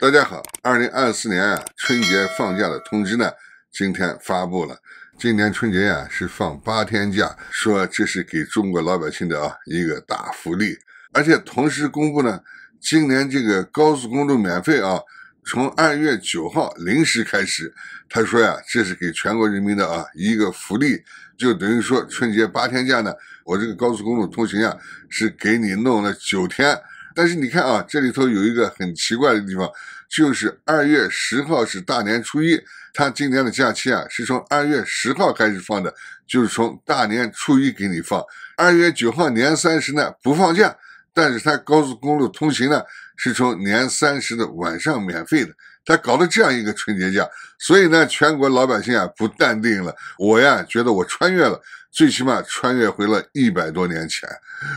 大家好，二零二四年啊春节放假的通知呢，今天发布了。今年春节呀是放八天假，说这是给中国老百姓的啊一个大福利。而且同时公布呢，今年这个高速公路免费啊，从二月九号零时开始。他说呀，这是给全国人民的啊一个福利，就等于说春节八天假呢，我这个高速公路通行啊是给你弄了九天。但是你看啊，这里头有一个很奇怪的地方，就是二月十号是大年初一，他今年的假期啊是从二月十号开始放的，就是从大年初一给你放。二月九号年三十呢不放假，但是他高速公路通行呢是从年三十的晚上免费的。他搞了这样一个春节假，所以呢，全国老百姓啊不淡定了。我呀觉得我穿越了，最起码穿越回了一百多年前。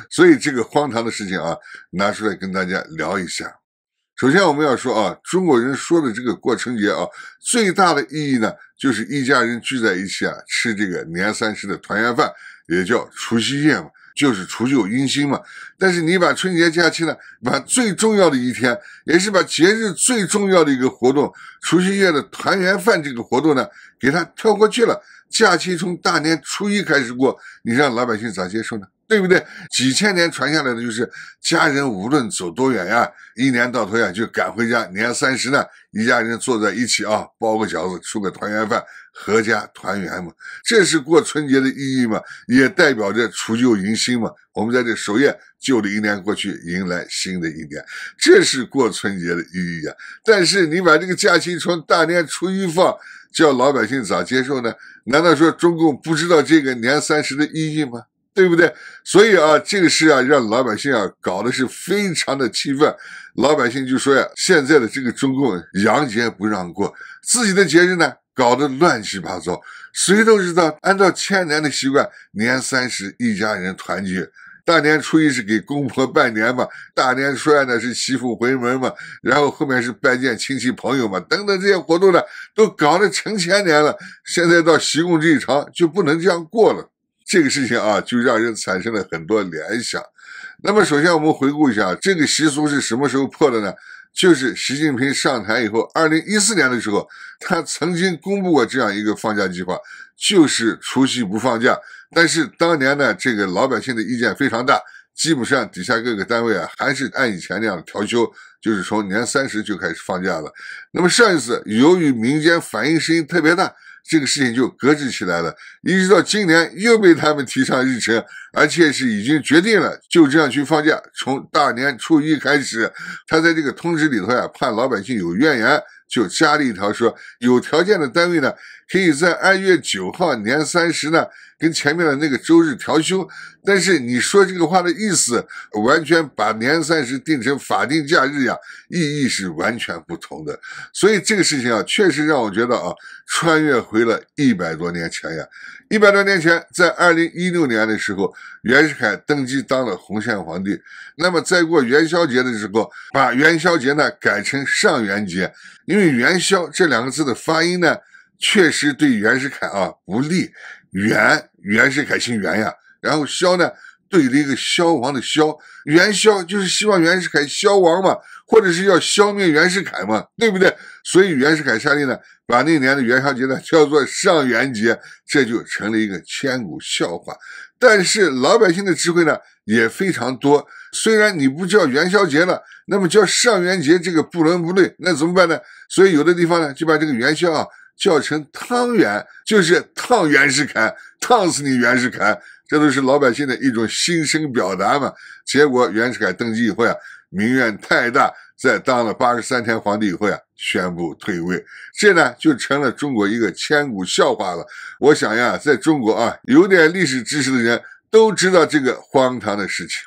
所以这个荒唐的事情啊，拿出来跟大家聊一下。首先，我们要说啊，中国人说的这个过春节啊，最大的意义呢，就是一家人聚在一起啊，吃这个年三十的团圆饭，也叫除夕夜嘛，就是除旧迎新嘛。但是你把春节假期呢，把最重要的一天，也是把节日最重要的一个活动——除夕夜的团圆饭这个活动呢，给它跳过去了，假期从大年初一开始过，你让老百姓咋接受呢？对不对？几千年传下来的就是，家人无论走多远呀，一年到头呀，就赶回家。年三十呢，一家人坐在一起啊，包个饺子，吃个团圆饭，合家团圆嘛，这是过春节的意义嘛，也代表着除旧迎新嘛。我们在这守夜，旧的一年过去，迎来新的一年，这是过春节的意义呀。但是你把这个假期从大年初一放，叫老百姓咋接受呢？难道说中共不知道这个年三十的意义吗？对不对？所以啊，这个事啊，让老百姓啊搞的是非常的气愤。老百姓就说呀：“现在的这个中共，洋节不让过，自己的节日呢，搞得乱七八糟。谁都知道，按照千年的习惯，年三十一家人团聚，大年初一是给公婆拜年嘛，大年初二呢是媳妇回门嘛，然后后面是拜见亲戚朋友嘛，等等这些活动呢，都搞了成千年了。现在到习共这一茬，就不能这样过了。”这个事情啊，就让人产生了很多联想。那么，首先我们回顾一下，这个习俗是什么时候破的呢？就是习近平上台以后，二零一四年的时候，他曾经公布过这样一个放假计划，就是除夕不放假。但是当年呢，这个老百姓的意见非常大，基本上底下各个单位啊，还是按以前那样调休，就是从年三十就开始放假了。那么，上一次由于民间反应声音特别大。这个事情就搁置起来了，一直到今年又被他们提上日程，而且是已经决定了就这样去放假，从大年初一开始。他在这个通知里头呀，怕老百姓有怨言，就加了一条说，有条件的单位呢。可以在二月九号年三十呢，跟前面的那个周日调休，但是你说这个话的意思，完全把年三十定成法定假日呀，意义是完全不同的。所以这个事情啊，确实让我觉得啊，穿越回了一百多年前呀。一百多年前，在二零一六年的时候，袁世凯登基当了洪宪皇帝，那么在过元宵节的时候，把元宵节呢改成上元节，因为元宵这两个字的发音呢。确实对袁世凯啊不利，袁袁世凯姓袁呀，然后萧呢对着一个消亡的消，元宵就是希望袁世凯消亡嘛，或者是要消灭袁世凯嘛，对不对？所以袁世凯下令呢，把那年的元宵节呢叫做上元节，这就成了一个千古笑话。但是老百姓的智慧呢也非常多，虽然你不叫元宵节了，那么叫上元节这个不伦不类，那怎么办呢？所以有的地方呢就把这个元宵啊。叫成汤圆就是烫袁世凯，烫死你袁世凯，这都是老百姓的一种心声表达嘛。结果袁世凯登基以后呀，民怨太大，在当了八十三天皇帝以后呀，宣布退位，这呢就成了中国一个千古笑话了。我想呀，在中国啊，有点历史知识的人都知道这个荒唐的事情。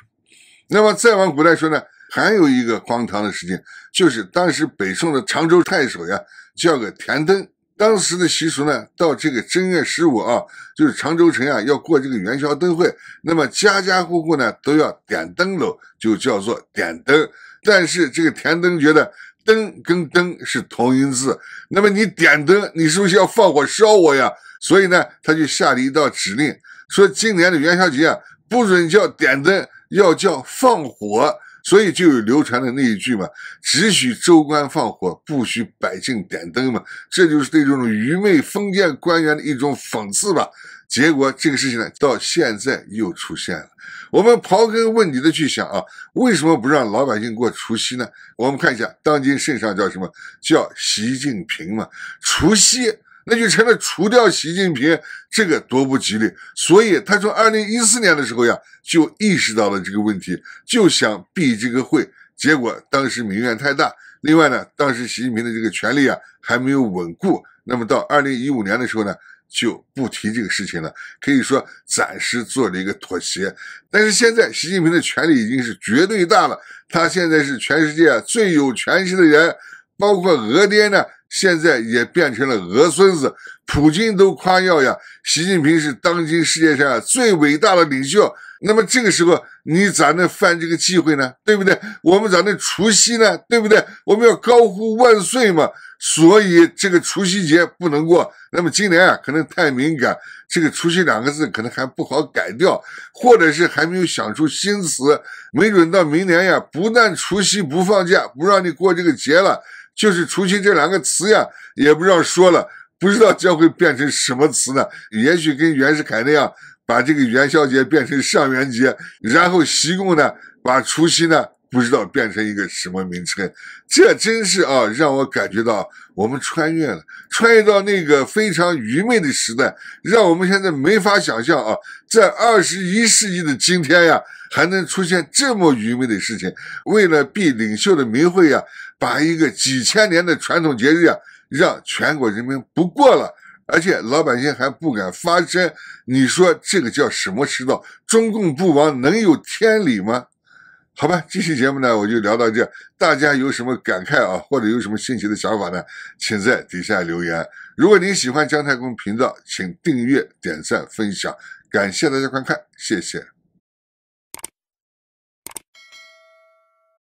那么再往古代说呢，还有一个荒唐的事情，就是当时北宋的常州太守呀，叫个田登。当时的习俗呢，到这个正月十五啊，就是常州城啊要过这个元宵灯会，那么家家户户呢都要点灯笼，就叫做点灯。但是这个田灯觉得灯跟灯是同音字，那么你点灯，你是不是要放火烧我呀？所以呢，他就下了一道指令，说今年的元宵节啊，不准叫点灯，要叫放火。所以就有流传的那一句嘛，只许州官放火，不许百姓点灯嘛，这就是对这种愚昧封建官员的一种讽刺吧。结果这个事情呢，到现在又出现了。我们刨根问底的去想啊，为什么不让老百姓过除夕呢？我们看一下，当今圣上叫什么？叫习近平嘛。除夕。那就成了除掉习近平，这个多不吉利。所以他从二零一四年的时候呀，就意识到了这个问题，就想避这个会。结果当时民怨太大。另外呢，当时习近平的这个权力啊还没有稳固。那么到二零一五年的时候呢，就不提这个事情了，可以说暂时做了一个妥协。但是现在习近平的权力已经是绝对大了，他现在是全世界最有权势的人，包括俄爹呢。现在也变成了俄孙子，普京都夸耀呀，习近平是当今世界上最伟大的领袖。那么这个时候，你咋能犯这个忌讳呢？对不对？我们咋能除夕呢？对不对？我们要高呼万岁嘛。所以这个除夕节不能过。那么今年啊，可能太敏感，这个除夕两个字可能还不好改掉，或者是还没有想出新词，没准到明年呀，不但除夕不放假，不让你过这个节了。就是除夕这两个词呀，也不让说了，不知道将会变成什么词呢？也许跟袁世凯那样，把这个元宵节变成上元节，然后习贡呢，把除夕呢。不知道变成一个什么名称，这真是啊，让我感觉到我们穿越了，穿越到那个非常愚昧的时代，让我们现在没法想象啊，在二十一世纪的今天呀，还能出现这么愚昧的事情。为了避领袖的名讳呀，把一个几千年的传统节日呀，让全国人民不过了，而且老百姓还不敢发声。你说这个叫什么世道？中共不亡，能有天理吗？好吧，这期节目呢，我就聊到这。大家有什么感慨啊，或者有什么新奇的想法呢？请在底下留言。如果您喜欢姜太公频道，请订阅、点赞、分享，感谢大家观看，谢谢。